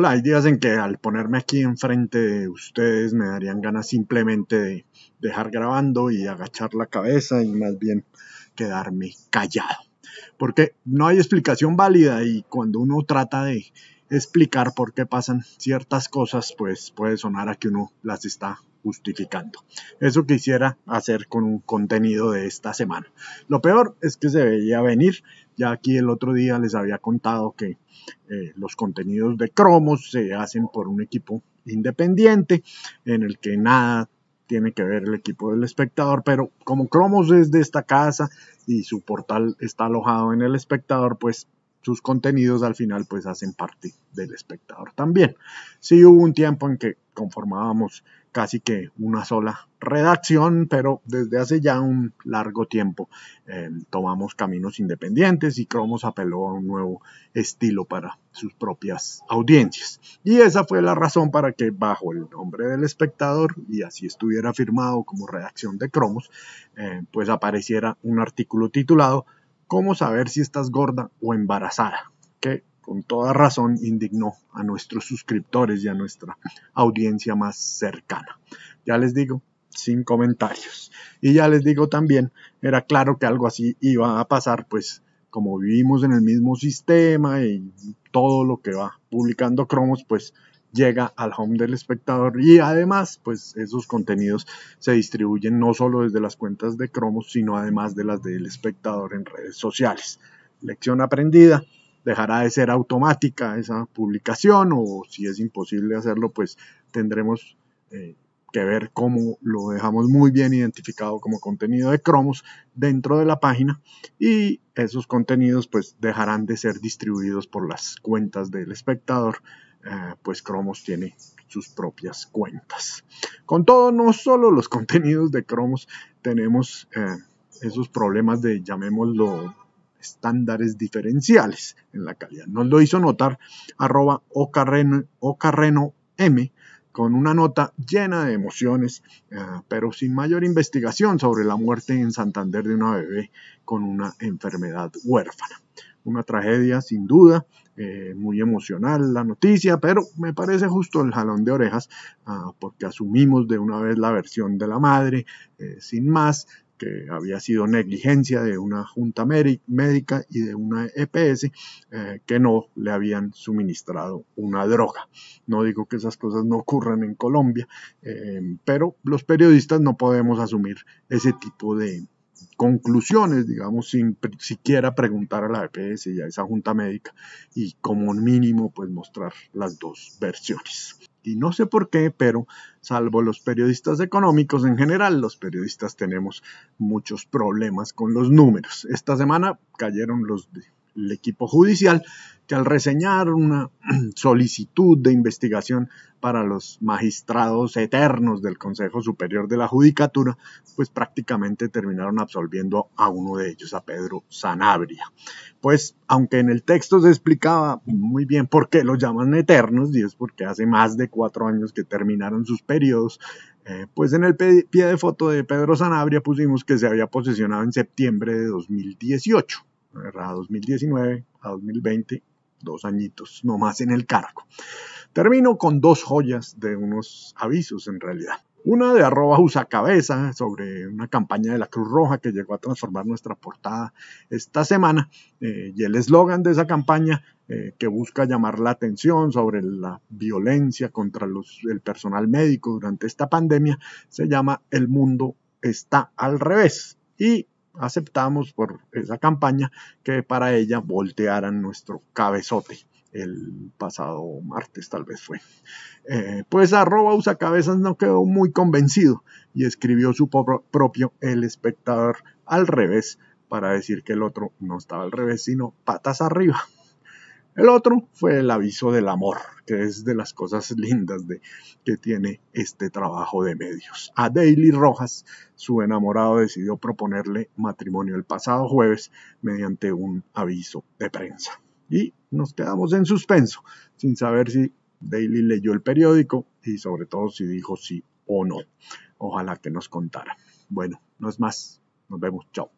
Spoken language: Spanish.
Hola, hay días en que al ponerme aquí enfrente de ustedes me darían ganas simplemente de dejar grabando y agachar la cabeza y más bien quedarme callado. Porque no hay explicación válida y cuando uno trata de explicar por qué pasan ciertas cosas, pues puede sonar a que uno las está justificando. Eso quisiera hacer con un contenido de esta semana. Lo peor es que se veía venir. Ya aquí el otro día les había contado que eh, los contenidos de cromos se hacen por un equipo independiente en el que nada tiene que ver el equipo del espectador, pero como Cromos es de esta casa y su portal está alojado en el espectador, pues sus contenidos al final pues hacen parte del espectador también. Sí hubo un tiempo en que conformábamos casi que una sola redacción, pero desde hace ya un largo tiempo eh, tomamos caminos independientes y Cromos apeló a un nuevo estilo para sus propias audiencias. Y esa fue la razón para que bajo el nombre del espectador, y así estuviera firmado como redacción de Cromos, eh, pues apareciera un artículo titulado ¿Cómo saber si estás gorda o embarazada? Que con toda razón indignó a nuestros suscriptores y a nuestra audiencia más cercana. Ya les digo, sin comentarios. Y ya les digo también, era claro que algo así iba a pasar, pues como vivimos en el mismo sistema y todo lo que va publicando Cromos, pues llega al home del espectador y además pues esos contenidos se distribuyen no solo desde las cuentas de Cromos sino además de las del espectador en redes sociales. Lección aprendida, dejará de ser automática esa publicación o si es imposible hacerlo pues tendremos eh, que ver cómo lo dejamos muy bien identificado como contenido de cromos dentro de la página y esos contenidos pues dejarán de ser distribuidos por las cuentas del espectador eh, pues Cromos tiene sus propias cuentas. Con todo, no solo los contenidos de Cromos tenemos eh, esos problemas de, llamémoslo, estándares diferenciales en la calidad. Nos lo hizo notar arroba ocarreno, M con una nota llena de emociones, eh, pero sin mayor investigación sobre la muerte en Santander de una bebé con una enfermedad huérfana una tragedia sin duda, eh, muy emocional la noticia, pero me parece justo el jalón de orejas ah, porque asumimos de una vez la versión de la madre, eh, sin más, que había sido negligencia de una junta médica y de una EPS eh, que no le habían suministrado una droga. No digo que esas cosas no ocurran en Colombia, pero los periodistas no podemos asumir ese tipo de, conclusiones, digamos, sin siquiera preguntar a la EPS y a esa junta médica y como mínimo pues mostrar las dos versiones. Y no sé por qué, pero salvo los periodistas económicos en general, los periodistas tenemos muchos problemas con los números. Esta semana cayeron los el equipo judicial, que al reseñar una solicitud de investigación para los magistrados eternos del Consejo Superior de la Judicatura, pues prácticamente terminaron absolviendo a uno de ellos, a Pedro Sanabria. Pues aunque en el texto se explicaba muy bien por qué los llaman eternos, y es porque hace más de cuatro años que terminaron sus periodos, eh, pues en el pie de foto de Pedro Sanabria pusimos que se había posicionado en septiembre de 2018 a 2019, a 2020, dos añitos nomás en el cargo. Termino con dos joyas de unos avisos en realidad. Una de arroba usacabeza sobre una campaña de la Cruz Roja que llegó a transformar nuestra portada esta semana. Eh, y el eslogan de esa campaña eh, que busca llamar la atención sobre la violencia contra los, el personal médico durante esta pandemia se llama El mundo está al revés. Y aceptamos por esa campaña que para ella voltearan nuestro cabezote el pasado martes tal vez fue. Eh, pues arroba usacabezas no quedó muy convencido y escribió su propio El espectador al revés para decir que el otro no estaba al revés sino patas arriba. El otro fue el aviso del amor, que es de las cosas lindas de, que tiene este trabajo de medios. A Daily Rojas, su enamorado decidió proponerle matrimonio el pasado jueves mediante un aviso de prensa. Y nos quedamos en suspenso, sin saber si Daily leyó el periódico y sobre todo si dijo sí o no. Ojalá que nos contara. Bueno, no es más. Nos vemos. Chao.